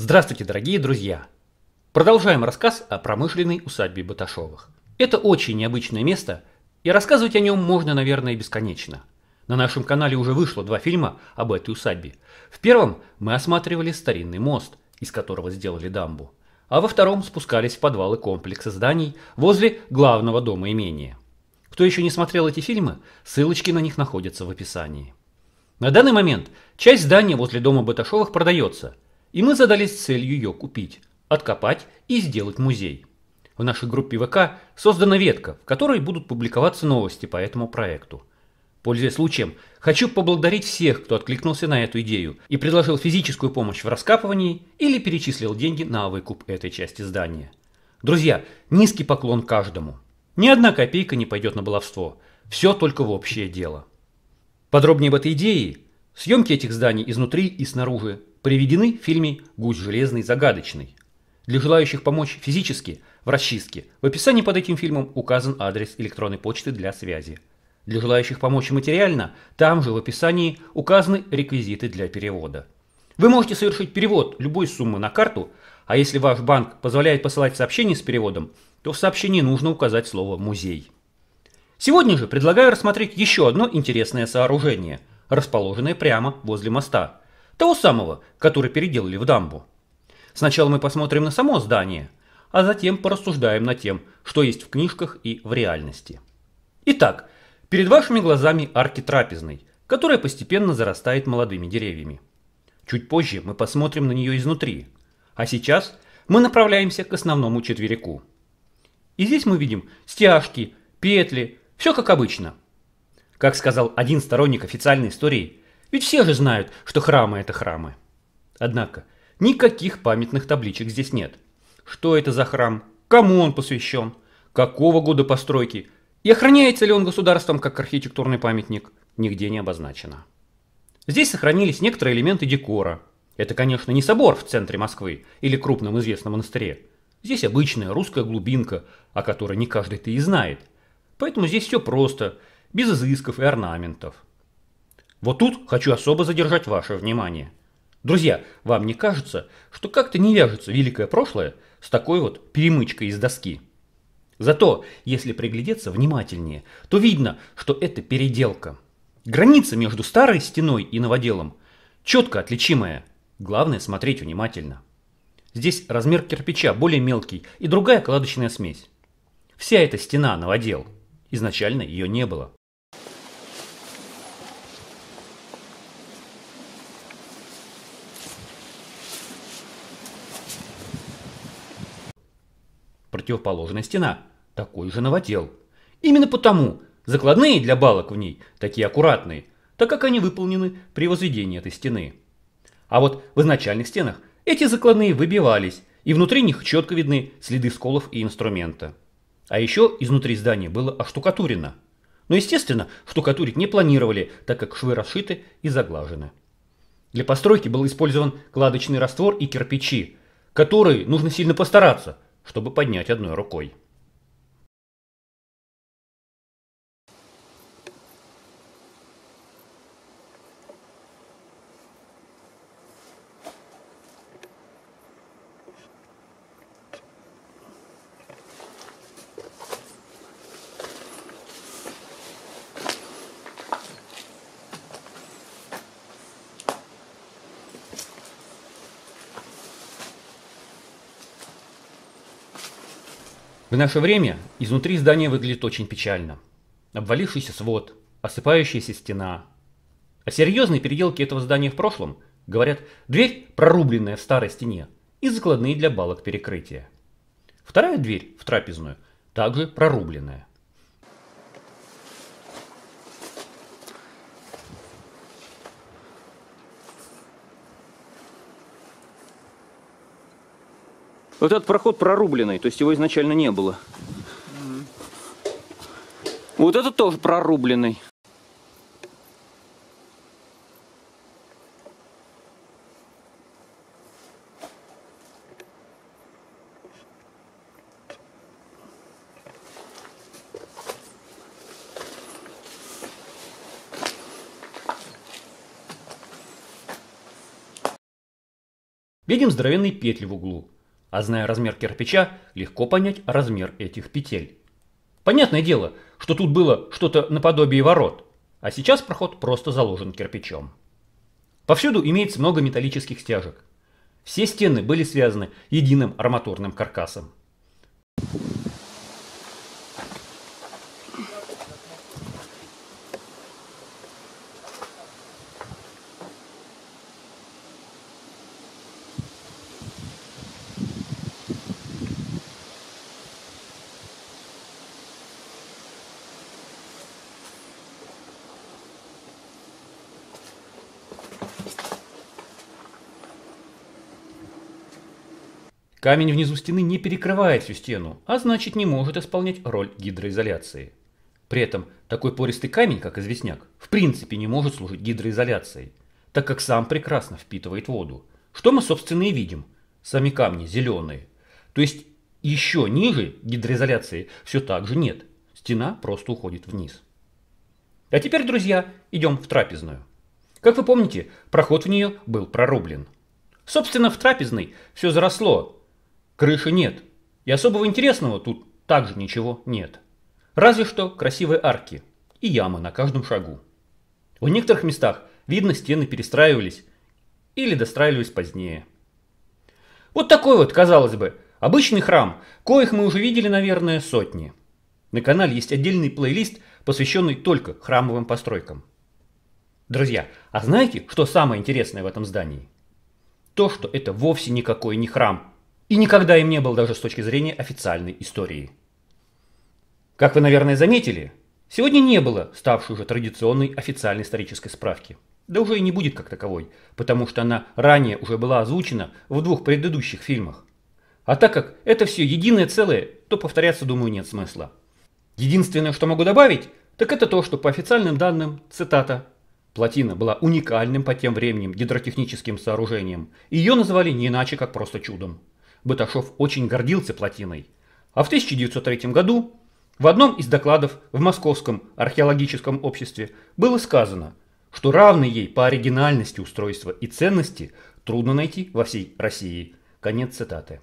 Здравствуйте, дорогие друзья! Продолжаем рассказ о промышленной усадьбе Баташовых. Это очень необычное место, и рассказывать о нем можно, наверное, бесконечно. На нашем канале уже вышло два фильма об этой усадьбе. В первом мы осматривали старинный мост, из которого сделали дамбу, а во втором спускались в подвалы комплекса зданий возле главного дома имения. Кто еще не смотрел эти фильмы, ссылочки на них находятся в описании. На данный момент часть здания возле дома Баташовых продается – и мы задались целью ее купить, откопать и сделать музей. В нашей группе ВК создана ветка, в которой будут публиковаться новости по этому проекту. Пользуясь случаем, хочу поблагодарить всех, кто откликнулся на эту идею и предложил физическую помощь в раскапывании или перечислил деньги на выкуп этой части здания. Друзья, низкий поклон каждому. Ни одна копейка не пойдет на баловство. Все только в общее дело. Подробнее об этой идее, съемки этих зданий изнутри и снаружи, приведены в фильме «Гусь железный загадочный». Для желающих помочь физически в расчистке в описании под этим фильмом указан адрес электронной почты для связи. Для желающих помочь материально, там же в описании указаны реквизиты для перевода. Вы можете совершить перевод любой суммы на карту, а если ваш банк позволяет посылать сообщение с переводом, то в сообщении нужно указать слово «музей». Сегодня же предлагаю рассмотреть еще одно интересное сооружение, расположенное прямо возле моста – того самого, который переделали в дамбу. Сначала мы посмотрим на само здание, а затем порассуждаем над тем, что есть в книжках и в реальности. Итак, перед вашими глазами арки трапезной, которая постепенно зарастает молодыми деревьями. Чуть позже мы посмотрим на нее изнутри. А сейчас мы направляемся к основному четверику. И здесь мы видим стяжки, петли, все как обычно. Как сказал один сторонник официальной истории, ведь все же знают, что храмы – это храмы. Однако, никаких памятных табличек здесь нет. Что это за храм? Кому он посвящен? Какого года постройки? И охраняется ли он государством как архитектурный памятник? Нигде не обозначено. Здесь сохранились некоторые элементы декора. Это, конечно, не собор в центре Москвы или крупном известном монастыре. Здесь обычная русская глубинка, о которой не каждый-то и знает. Поэтому здесь все просто, без изысков и орнаментов – вот тут хочу особо задержать ваше внимание. Друзья, вам не кажется, что как-то не вяжется великое прошлое с такой вот перемычкой из доски? Зато, если приглядеться внимательнее, то видно, что это переделка. Граница между старой стеной и новоделом четко отличимая. Главное смотреть внимательно. Здесь размер кирпича более мелкий и другая кладочная смесь. Вся эта стена новодел. Изначально ее не было. противоположная стена. Такой же новотел. Именно потому закладные для балок в ней такие аккуратные, так как они выполнены при возведении этой стены. А вот в изначальных стенах эти закладные выбивались, и внутри них четко видны следы сколов и инструмента. А еще изнутри здания было оштукатурено. Но, естественно, штукатурить не планировали, так как швы расшиты и заглажены. Для постройки был использован кладочный раствор и кирпичи, которые нужно сильно постараться – чтобы поднять одной рукой. В наше время изнутри здание выглядит очень печально. Обвалившийся свод, осыпающаяся стена. О серьезной переделке этого здания в прошлом говорят дверь, прорубленная в старой стене, и закладные для балок перекрытия. Вторая дверь в трапезную также прорубленная. Вот этот проход прорубленный, то есть его изначально не было. Mm. Вот этот тоже прорубленный. Видим здоровенные петли в углу, а зная размер кирпича, легко понять размер этих петель. Понятное дело, что тут было что-то наподобие ворот, а сейчас проход просто заложен кирпичом. Повсюду имеется много металлических стяжек. Все стены были связаны единым арматурным каркасом. Камень внизу стены не перекрывает всю стену, а значит не может исполнять роль гидроизоляции. При этом такой пористый камень, как известняк, в принципе не может служить гидроизоляцией, так как сам прекрасно впитывает воду. Что мы, собственно, и видим. Сами камни зеленые. То есть еще ниже гидроизоляции все так же нет. Стена просто уходит вниз. А теперь, друзья, идем в трапезную. Как вы помните, проход в нее был прорублен. Собственно, в трапезной все заросло, Крыши нет. И особого интересного тут также ничего нет. Разве что красивые арки и ямы на каждом шагу. В некоторых местах видно стены перестраивались или достраивались позднее. Вот такой вот, казалось бы, обычный храм, коих мы уже видели, наверное, сотни. На канале есть отдельный плейлист, посвященный только храмовым постройкам. Друзья, а знаете, что самое интересное в этом здании? То, что это вовсе никакой не храм, и никогда им не был даже с точки зрения официальной истории. Как вы, наверное, заметили, сегодня не было ставшей уже традиционной официальной исторической справки. Да уже и не будет как таковой, потому что она ранее уже была озвучена в двух предыдущих фильмах. А так как это все единое целое, то повторяться, думаю, нет смысла. Единственное, что могу добавить, так это то, что по официальным данным, цитата, плотина была уникальным по тем временем гидротехническим сооружением, и ее называли не иначе, как просто чудом. Баташов очень гордился плотиной. А в 1903 году в одном из докладов в Московском археологическом обществе было сказано, что равный ей по оригинальности устройства и ценности трудно найти во всей России. Конец цитаты.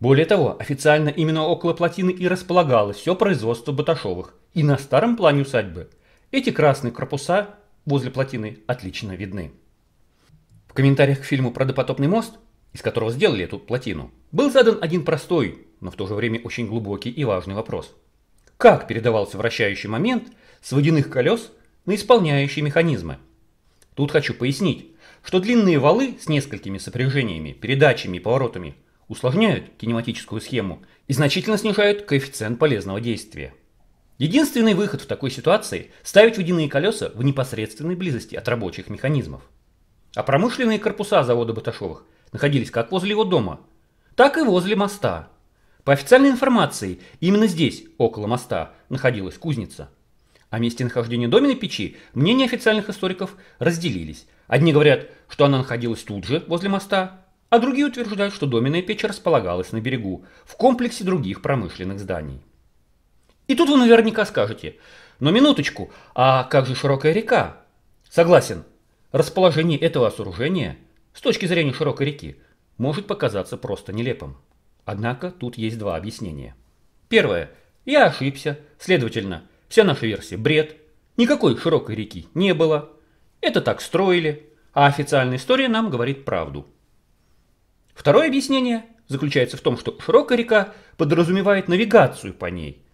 Более того, официально именно около плотины и располагалось все производство Баташовых, и на старом плане усадьбы эти красные корпуса возле плотины отлично видны. В комментариях к фильму про допотопный мост из которого сделали эту плотину, был задан один простой, но в то же время очень глубокий и важный вопрос. Как передавался вращающий момент с водяных колес на исполняющие механизмы? Тут хочу пояснить, что длинные валы с несколькими сопряжениями, передачами и поворотами усложняют кинематическую схему и значительно снижают коэффициент полезного действия. Единственный выход в такой ситуации – ставить водяные колеса в непосредственной близости от рабочих механизмов. А промышленные корпуса завода Баташовых находились как возле его дома, так и возле моста. По официальной информации, именно здесь, около моста, находилась кузница. О месте нахождения доменной печи мнения официальных историков разделились. Одни говорят, что она находилась тут же, возле моста, а другие утверждают, что доменная печь располагалась на берегу, в комплексе других промышленных зданий. И тут вы наверняка скажете, но минуточку, а как же широкая река? Согласен, расположение этого сооружения – с точки зрения широкой реки, может показаться просто нелепым. Однако тут есть два объяснения. Первое. Я ошибся, следовательно, вся наша версия – бред. Никакой широкой реки не было. Это так строили, а официальная история нам говорит правду. Второе объяснение заключается в том, что широкая река подразумевает навигацию по ней.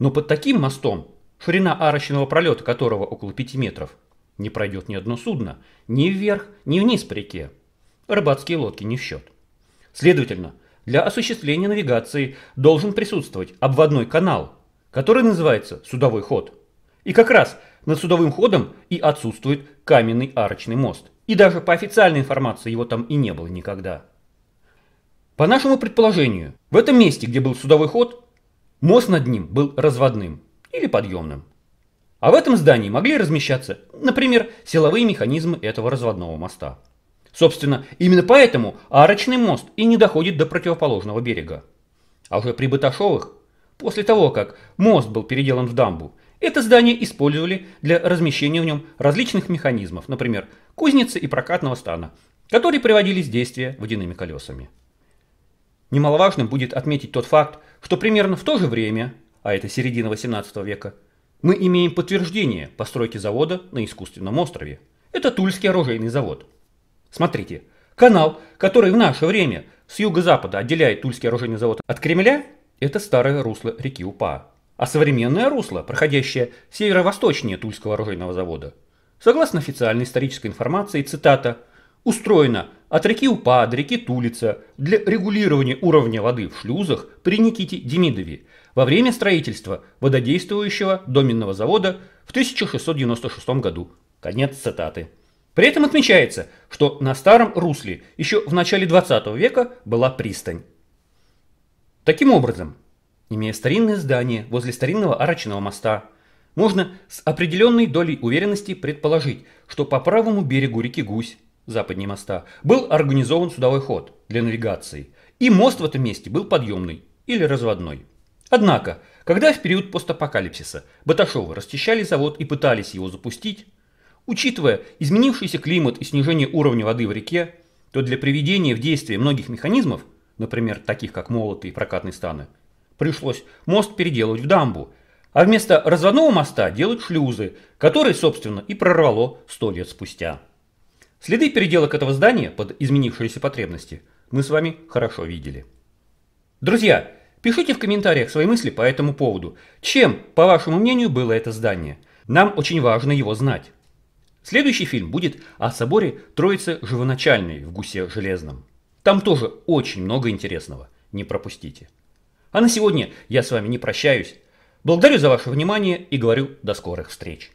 Но под таким мостом, ширина арочного пролета которого около 5 метров, не пройдет ни одно судно, ни вверх, ни вниз по реке. Рыбацкие лодки не в счет. Следовательно, для осуществления навигации должен присутствовать обводной канал, который называется судовой ход. И как раз над судовым ходом и отсутствует каменный арочный мост. И даже по официальной информации его там и не было никогда. По нашему предположению, в этом месте, где был судовой ход, мост над ним был разводным или подъемным. А в этом здании могли размещаться, например, силовые механизмы этого разводного моста. Собственно, именно поэтому арочный мост и не доходит до противоположного берега. А уже при Баташовых, после того, как мост был переделан в дамбу, это здание использовали для размещения в нем различных механизмов, например, кузницы и прокатного стана, которые приводились в действие водяными колесами. Немаловажным будет отметить тот факт, что примерно в то же время, а это середина 18 века, мы имеем подтверждение постройки завода на искусственном острове. Это Тульский оружейный завод. Смотрите, канал, который в наше время с юго-запада отделяет Тульский оружейный завод от Кремля, это старое русло реки Упа. А современное русло, проходящее северо-восточнее Тульского оружейного завода, согласно официальной исторической информации, цитата, устроено от реки Упа до реки Тулица для регулирования уровня воды в шлюзах при Никите Демидове – во время строительства вододействующего доменного завода в 1696 году. Конец цитаты. При этом отмечается, что на старом русле еще в начале 20 века была пристань. Таким образом, имея старинное здание возле старинного арочного моста, можно с определенной долей уверенности предположить, что по правому берегу реки Гусь, западнее моста, был организован судовой ход для навигации, и мост в этом месте был подъемный или разводной. Однако, когда в период постапокалипсиса Баташовы расчищали завод и пытались его запустить, учитывая изменившийся климат и снижение уровня воды в реке, то для приведения в действие многих механизмов, например, таких как молоты и прокатные станы, пришлось мост переделать в дамбу, а вместо разводного моста делать шлюзы, которые, собственно, и прорвало сто лет спустя. Следы переделок этого здания под изменившиеся потребности мы с вами хорошо видели. Друзья, Пишите в комментариях свои мысли по этому поводу. Чем, по вашему мнению, было это здание? Нам очень важно его знать. Следующий фильм будет о соборе Троицы Живоначальной в Гусе Железном. Там тоже очень много интересного, не пропустите. А на сегодня я с вами не прощаюсь. Благодарю за ваше внимание и говорю до скорых встреч.